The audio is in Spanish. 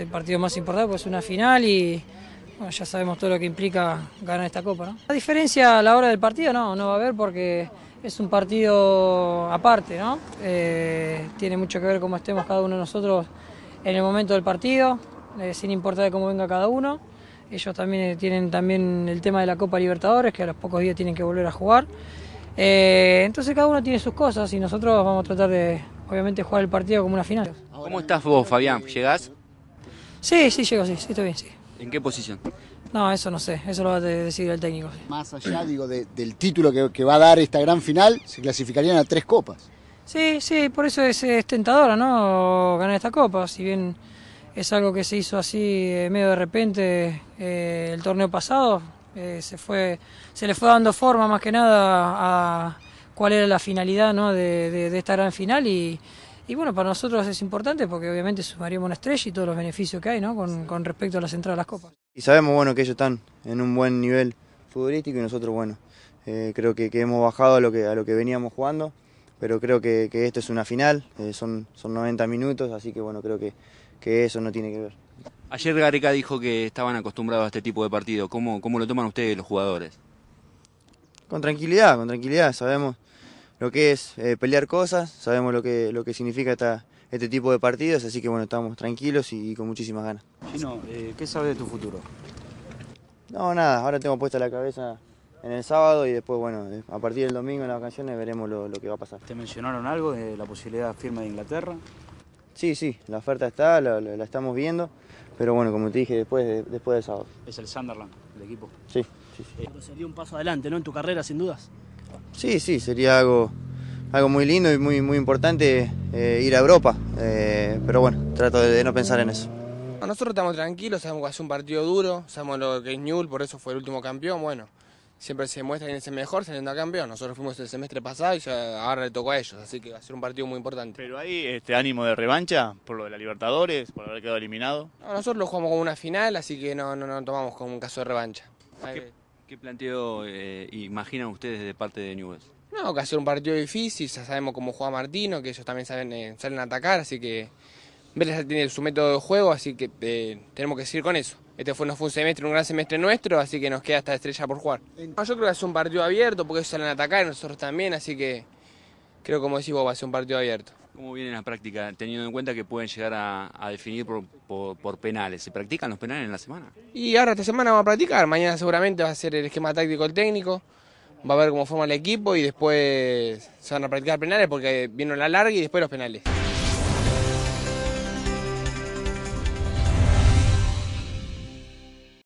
el partido más importante, pues es una final y ya sabemos todo lo que implica ganar esta copa. La diferencia a la hora del partido no, no va a haber porque es un partido aparte, ¿no? Eh, tiene mucho que ver cómo estemos cada uno de nosotros en el momento del partido, eh, sin importar de cómo venga cada uno. Ellos también eh, tienen también el tema de la Copa Libertadores, que a los pocos días tienen que volver a jugar. entonces cada uno tiene sus cosas y nosotros vamos a tratar de, obviamente, jugar el partido como una final. ¿Cómo estás vos, Fabián? ¿Llegás? Sí, sí, llego, sí, estoy bien, sí. ¿En qué posición? No, eso no sé, eso lo va a decidir el técnico. Más allá, digo, del título que, va a dar esta gran final, se clasificarían a tres copas. Sí, sí, por eso es, tentadora, ¿no? Ganar esta copa, si bien es algo que se hizo así eh, medio de repente eh, el torneo pasado, eh, se, fue, se le fue dando forma más que nada a cuál era la finalidad ¿no? de esta gran final y, y bueno, para nosotros es importante porque obviamente sumaríamos una estrella y todos los beneficios que hay con, respecto a las entradas a las copas. Y sabemos bueno que ellos están en un buen nivel futbolístico y nosotros bueno, eh, creo que, hemos bajado a lo que, a lo que veníamos jugando, pero creo que, que esto es una final, eh, son, son 90 minutos, así que bueno, creo que, eso no tiene que ver. Ayer Gareca dijo que estaban acostumbrados a este tipo de partido, ¿cómo, cómo lo toman ustedes los jugadores? Con tranquilidad, con tranquilidad, sabemos lo que es eh, pelear cosas, sabemos lo que, lo que significa esta, este tipo de partidos, así que bueno, estamos tranquilos y, con muchísimas ganas. Eh, ¿qué sabes de tu futuro? No, nada, ahora tengo puesta la cabeza en el sábado y después, bueno, a partir del domingo en las vacaciones veremos lo, que va a pasar. ¿Te mencionaron algo de la posibilidad firme de Inglaterra? Sí, sí, la oferta está, la, estamos viendo, pero bueno, como te dije, después, después del sábado. Es el Sunderland, el equipo. Sí, sí, sí. Eh, Sería un paso adelante, ¿no? En tu carrera, sin dudas sí, sí, sería algo, algo muy lindo y muy, muy importante eh, ir a Europa. Eh, pero bueno, trato de, no pensar en eso. Nosotros estamos tranquilos, sabemos que ser un partido duro, sabemos lo que es Newell, por eso fue el último campeón. Bueno, siempre se muestra quien es el mejor saliendo a campeón. Nosotros fuimos el semestre pasado y ahora le tocó a ellos, así que va a ser un partido muy importante. ¿Pero hay este ánimo de revancha por lo de la Libertadores, por haber quedado eliminado? nosotros lo jugamos como una final, así que no, no, no tomamos como un caso de revancha. ¿Qué planteo eh, imaginan ustedes de parte de Newell's? No, que ser un partido difícil, ya sabemos cómo juega Martino, que ellos también saben, eh, salen a atacar, así que Vélez tiene su método de juego, así que eh, tenemos que seguir con eso. Este fue, no fue un semestre, un gran semestre nuestro, así que nos queda esta estrella por jugar. yo creo que va a ser un partido abierto, porque ellos salen a atacar, y nosotros también, así que creo como decís vos, va a ser un partido abierto. ¿Cómo viene la práctica, teniendo en cuenta que pueden llegar a, definir por, penales? ¿Se practican los penales en la semana? Y ahora esta semana vamos a practicar, mañana seguramente va a ser el esquema táctico el técnico, va a ver cómo forma el equipo y después se van a practicar penales porque vino la larga y después los penales.